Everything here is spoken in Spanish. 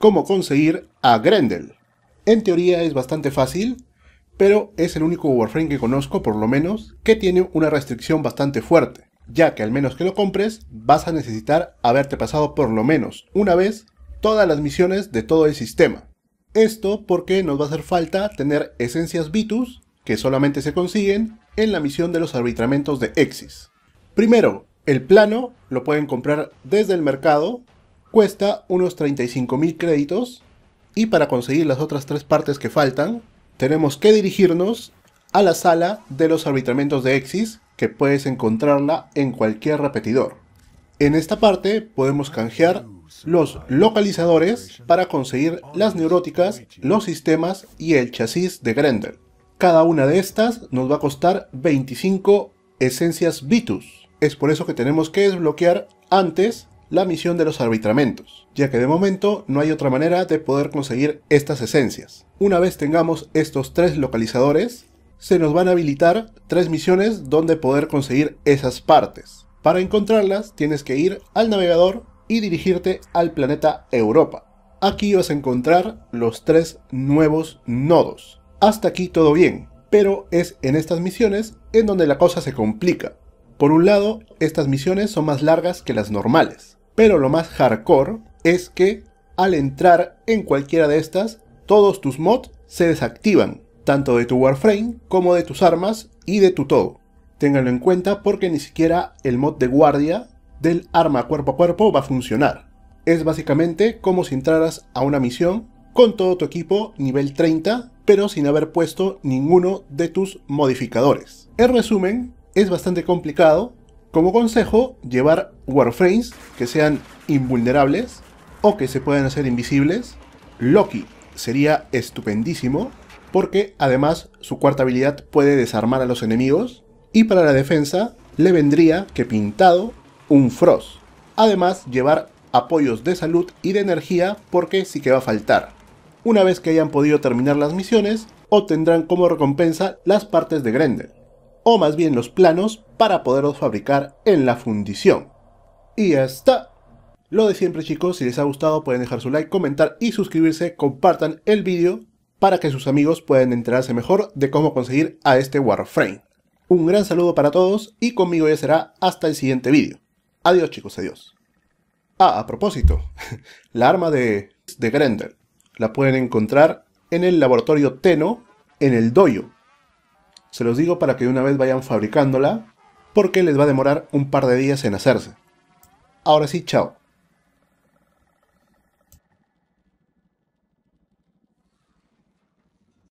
cómo conseguir a Grendel. En teoría es bastante fácil, pero es el único Warframe que conozco, por lo menos, que tiene una restricción bastante fuerte, ya que al menos que lo compres, vas a necesitar haberte pasado por lo menos una vez todas las misiones de todo el sistema. Esto porque nos va a hacer falta tener esencias Vitus, que solamente se consiguen en la misión de los arbitramentos de Exis. Primero, el plano lo pueden comprar desde el mercado Cuesta unos 35.000 créditos y para conseguir las otras tres partes que faltan, tenemos que dirigirnos a la sala de los arbitramientos de Exis, que puedes encontrarla en cualquier repetidor. En esta parte podemos canjear los localizadores para conseguir las neuróticas, los sistemas y el chasis de Grendel. Cada una de estas nos va a costar 25 esencias Vitus. Es por eso que tenemos que desbloquear antes la misión de los arbitramentos, ya que de momento no hay otra manera de poder conseguir estas esencias. Una vez tengamos estos tres localizadores, se nos van a habilitar tres misiones donde poder conseguir esas partes. Para encontrarlas tienes que ir al navegador y dirigirte al planeta Europa. Aquí vas a encontrar los tres nuevos nodos. Hasta aquí todo bien, pero es en estas misiones en donde la cosa se complica. Por un lado, estas misiones son más largas que las normales, pero lo más hardcore es que al entrar en cualquiera de estas, todos tus mods se desactivan, tanto de tu Warframe como de tus armas y de tu todo. Ténganlo en cuenta porque ni siquiera el mod de guardia del arma cuerpo a cuerpo va a funcionar. Es básicamente como si entraras a una misión con todo tu equipo nivel 30, pero sin haber puesto ninguno de tus modificadores. En resumen, es bastante complicado como consejo, llevar warframes que sean invulnerables o que se puedan hacer invisibles. Loki sería estupendísimo porque además su cuarta habilidad puede desarmar a los enemigos y para la defensa le vendría que pintado un Frost. Además llevar apoyos de salud y de energía porque sí que va a faltar. Una vez que hayan podido terminar las misiones, obtendrán como recompensa las partes de Grendel o más bien los planos, para poderlos fabricar en la fundición. Y ya está. Lo de siempre chicos, si les ha gustado pueden dejar su like, comentar y suscribirse, compartan el vídeo para que sus amigos puedan enterarse mejor de cómo conseguir a este Warframe. Un gran saludo para todos y conmigo ya será hasta el siguiente vídeo. Adiós chicos, adiós. Ah, a propósito, la arma de, de Grendel la pueden encontrar en el laboratorio Teno en el dojo se los digo para que una vez vayan fabricándola, porque les va a demorar un par de días en hacerse. Ahora sí, chao.